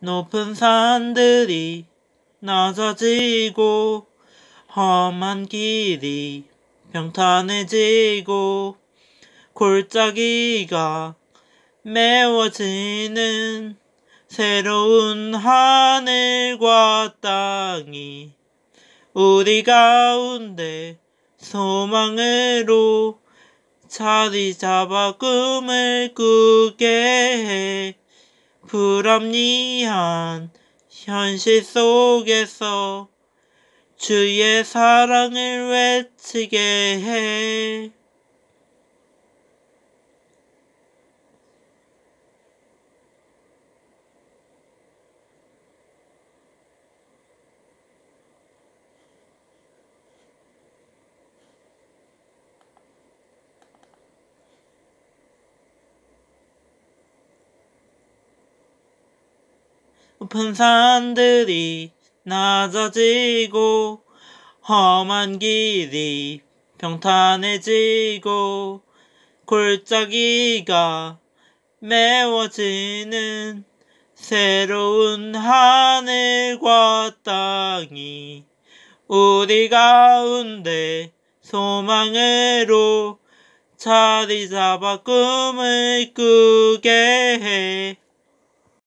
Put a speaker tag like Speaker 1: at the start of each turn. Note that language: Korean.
Speaker 1: 높은 산들이 낮아지고 험한 길이 평탄해지고 골짜기가 메워지는 새로운 하늘과 땅이 우리 가운데 소망으로 자리 잡아 꿈을 꾸게 해. 불합리한 현실 속에서 주의 사랑을 외치게 해. 높은 산들이 낮아지고 험한 길이 평탄해지고 골짜기가 메워지는 새로운 하늘과 땅이 우리 가운데 소망으로 자리 잡아 꿈을 꾸